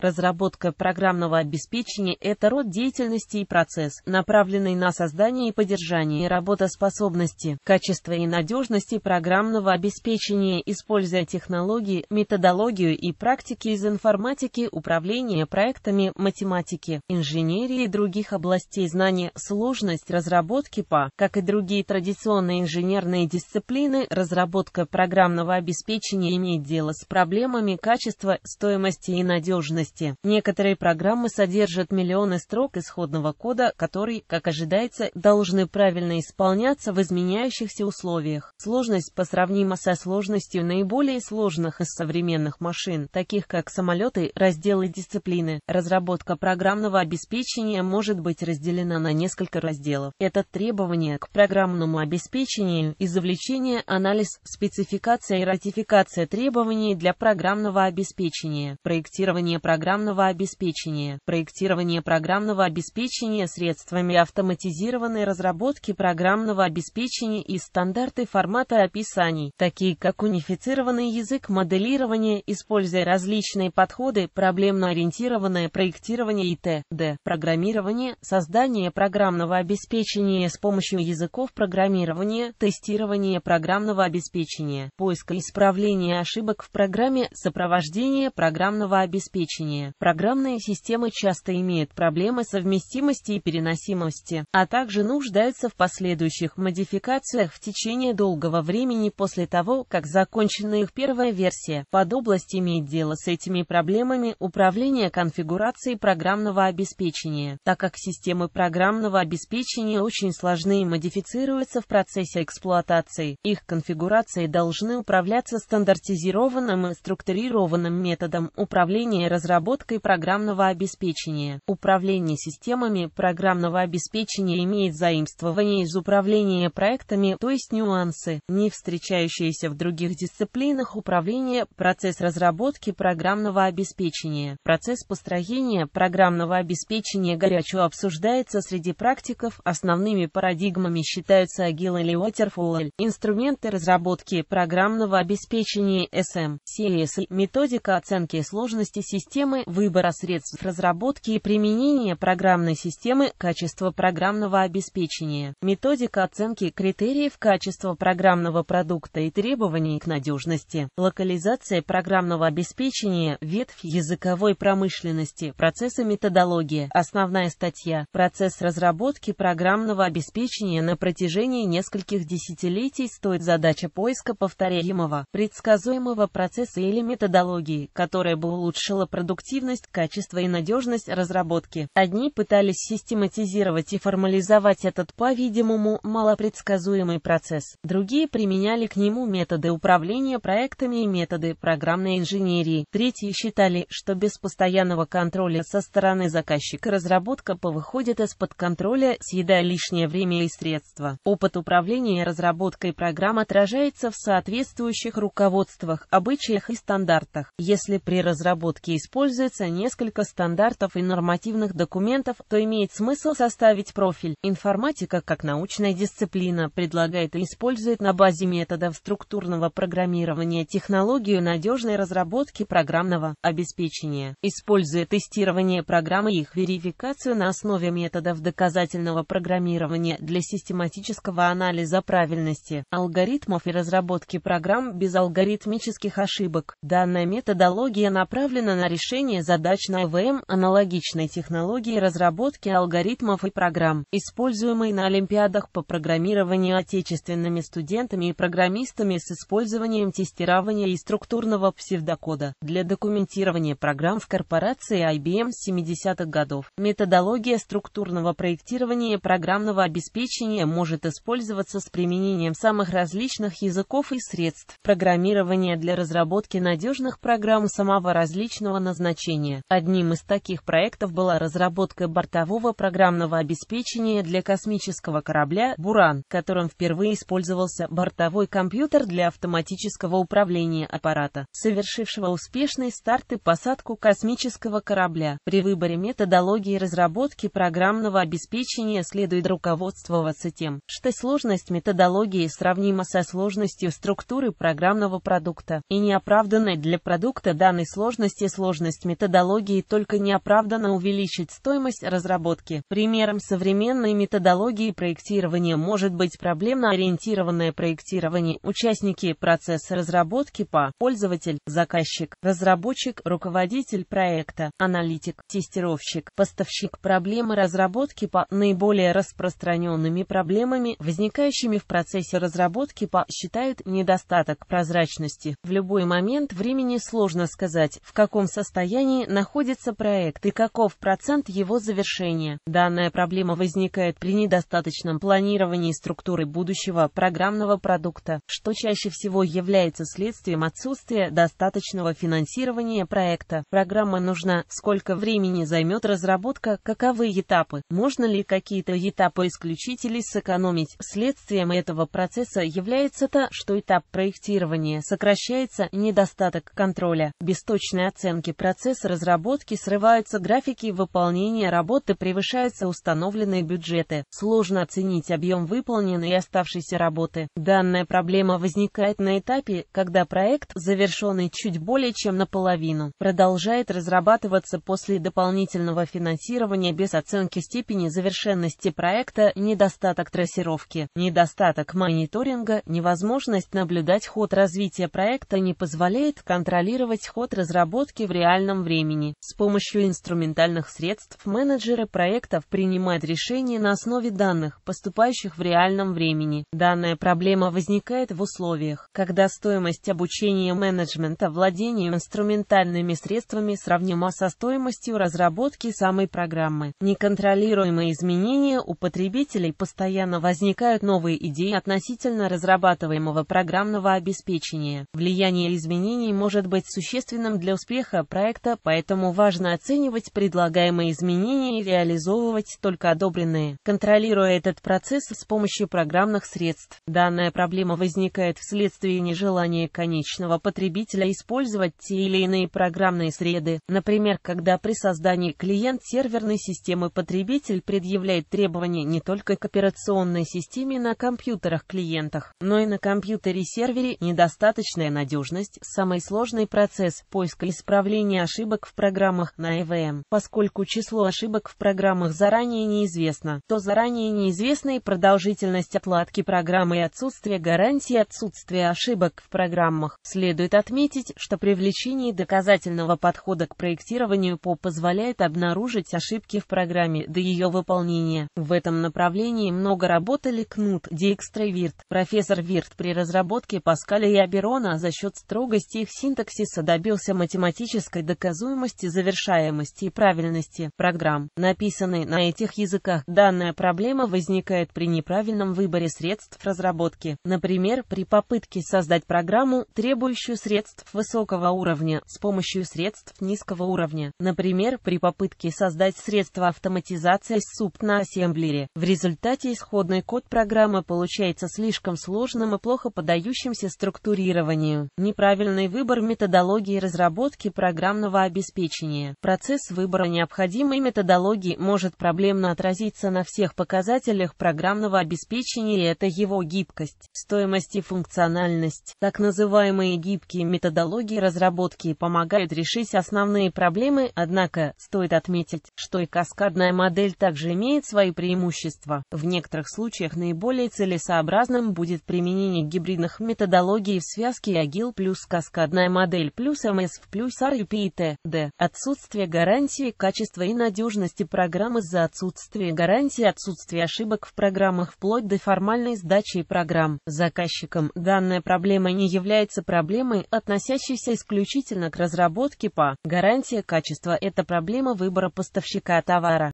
Разработка программного обеспечения – это род деятельности и процесс, направленный на создание и поддержание работоспособности, качества и надежности программного обеспечения, используя технологии, методологию и практики из информатики, управления проектами, математики, инженерии и других областей знаний. Сложность разработки ПА, как и другие традиционные инженерные дисциплины, разработка программного обеспечения имеет дело с проблемами качества, стоимости и надежности части. Некоторые программы содержат миллионы строк исходного кода, который, как ожидается, должны правильно исполняться в изменяющихся условиях. Сложность посравнима со сложностью наиболее сложных из современных машин, таких как самолеты, разделы дисциплины. Разработка программного обеспечения может быть разделена на несколько разделов. Это требование к программному обеспечению, извлечение, анализ, спецификация и ратификация требований для программного обеспечения, проектирование программ программного обеспечения, проектирование программного обеспечения средствами автоматизированной разработки программного обеспечения и стандарты формата описаний, такие как унифицированный язык моделирования, используя различные подходы, проблемно-ориентированное проектирование и т.д. Программирование, создание программного обеспечения с помощью языков программирования, тестирование программного обеспечения, поиск и исправление ошибок в программе, сопровождение программного обеспечения применения. Программные системы часто имеют проблемы совместимости и переносимости, а также нуждаются в последующих модификациях в течение долгого времени после того, как закончена их первая версия. Под область имеет дело с этими проблемами управление конфигурацией программного обеспечения, так как системы программного обеспечения очень сложны и модифицируются в процессе эксплуатации. Их конфигурации должны управляться стандартизированным и структурированным методом управления разработчиком разработкой программного обеспечения. Управление системами программного обеспечения имеет заимствование из управления проектами, то есть нюансы, не встречающиеся в других дисциплинах управления, процесс разработки программного обеспечения. Процесс построения программного обеспечения горячо обсуждается среди практиков, основными парадигмами считаются Agile или Waterfall, инструменты разработки программного обеспечения SM, CSI, e, методика оценки сложности системы системы, выбора средств разработки и применения программной системы, качество программного обеспечения, методика оценки критериев качества программного продукта и требований к надежности, локализация программного обеспечения, ветвь языковой промышленности, процессы методология, основная статья, процесс разработки программного обеспечения на протяжении нескольких десятилетий стоит задача поиска повторяемого, предсказуемого процесса или методологии, которая бы улучшила продуктивность продуктивность, качество и надежность разработки. Одни пытались систематизировать и формализовать этот, по-видимому, малопредсказуемый процесс. Другие применяли к нему методы управления проектами и методы программной инженерии. Третьи считали, что без постоянного контроля со стороны заказчика разработка повыходит из-под контроля, съедая лишнее время и средства. Опыт управления разработкой программ отражается в соответствующих руководствах, обычаях и стандартах. Если при разработке используется используется несколько стандартов и нормативных документов, то имеет смысл составить профиль. Информатика как научная дисциплина предлагает и использует на базе методов структурного программирования технологию надежной разработки программного обеспечения, используя тестирование программы и их верификацию на основе методов доказательного программирования для систематического анализа правильности алгоритмов и разработки программ без алгоритмических ошибок. Данная методология направлена на решение решения задач на ЭВМ аналогичной технологии разработки алгоритмов и программ, используемой на Олимпиадах по программированию отечественными студентами и программистами с использованием тестирования и структурного псевдокода для документирования программ в корпорации IBM с 70-х годов. Методология структурного проектирования программного обеспечения может использоваться с применением самых различных языков и средств программирования для разработки надежных программ самого различного назначения назначения. Одним из таких проектов была разработка бортового программного обеспечения для космического корабля «Буран», которым впервые использовался бортовой компьютер для автоматического управления аппарата, совершившего успешный старт и посадку космического корабля. При выборе методологии разработки программного обеспечения следует руководствоваться тем, что сложность методологии сравнима со сложностью структуры программного продукта и неоправданной для продукта данной сложности сложности сложность методологии только неоправданно увеличить стоимость разработки. Примером современной методологии проектирования может быть проблемно-ориентированное проектирование. Участники процесса разработки по пользователь, заказчик, разработчик, руководитель проекта, аналитик, тестировщик, поставщик. Проблемы разработки по наиболее распространенными проблемами, возникающими в процессе разработки по считают недостаток прозрачности. В любой момент времени сложно сказать, в каком состоянии состоянии находится проект и каков процент его завершения. Данная проблема возникает при недостаточном планировании структуры будущего программного продукта, что чаще всего является следствием отсутствия достаточного финансирования проекта. Программа нужна, сколько времени займет разработка, каковы этапы, можно ли какие-то этапы исключить или сэкономить. Следствием этого процесса является то, что этап проектирования сокращается, недостаток контроля, бесточной оценки продукта, процесс разработки срываются графики выполнения работы, превышаются установленные бюджеты. Сложно оценить объем выполненной и оставшейся работы. Данная проблема возникает на этапе, когда проект, завершенный чуть более чем наполовину, продолжает разрабатываться после дополнительного финансирования без оценки степени завершенности проекта, недостаток трассировки, недостаток мониторинга, невозможность наблюдать ход развития проекта не позволяет контролировать ход разработки в реальном реальном времени. С помощью инструментальных средств менеджеры проектов принимают решения на основе данных, поступающих в реальном времени. Данная проблема возникает в условиях, когда стоимость обучения менеджмента владению инструментальными средствами сравнима со стоимостью разработки самой программы. Неконтролируемые изменения у потребителей постоянно возникают новые идеи относительно разрабатываемого программного обеспечения. Влияние изменений может быть существенным для успеха проекта, поэтому важно оценивать предлагаемые изменения и реализовывать только одобренные, контролируя этот процесс с помощью программных средств. Данная проблема возникает вследствие нежелания конечного потребителя использовать те или иные программные среды, например, когда при создании клиент-серверной системы потребитель предъявляет требования не только к операционной системе на компьютерах-клиентах, но и на компьютере-сервере недостаточная надежность, самый сложный процесс поиска исправления исправления ошибок в программах на ЭВМ. Поскольку число ошибок в программах заранее неизвестно, то заранее неизвестна и продолжительность отладки программы и отсутствие гарантии отсутствия ошибок в программах. Следует отметить, что привлечение доказательного подхода к проектированию ПО позволяет обнаружить ошибки в программе до ее выполнения. В этом направлении много работали Кнут, Дикстра и Вирт. Профессор Вирт при разработке Паскаля и Аберона а за счет строгости их синтаксиса добился математической высокой доказуемости, завершаемости и правильности программ, написанной на этих языках. Данная проблема возникает при неправильном выборе средств разработки, например, при попытке создать программу, требующую средств высокого уровня с помощью средств низкого уровня, например, при попытке создать средства автоматизации с СУП на ассемблере. В результате исходный код программы получается слишком сложным и плохо поддающимся структурированию. Неправильный выбор методологии разработки программ программного обеспечения. Процесс выбора необходимой методологии может проблемно отразиться на всех показателях программного обеспечения и это его гибкость, стоимость и функциональность. Так называемые гибкие методологии разработки помогают решить основные проблемы, однако, стоит отметить, что и каскадная модель также имеет свои преимущества. В некоторых случаях наиболее целесообразным будет применение гибридных методологий в связке Agile плюс каскадная модель плюс MS плюс RUP и т.д. Отсутствие гарантии качества и надежности программы, за отсутствие гарантии отсутствия ошибок в программах вплоть до формальной сдачи программ заказчикам. Данная проблема не является проблемой, относящейся исключительно к разработке по гарантии качества. Это проблема выбора поставщика товара.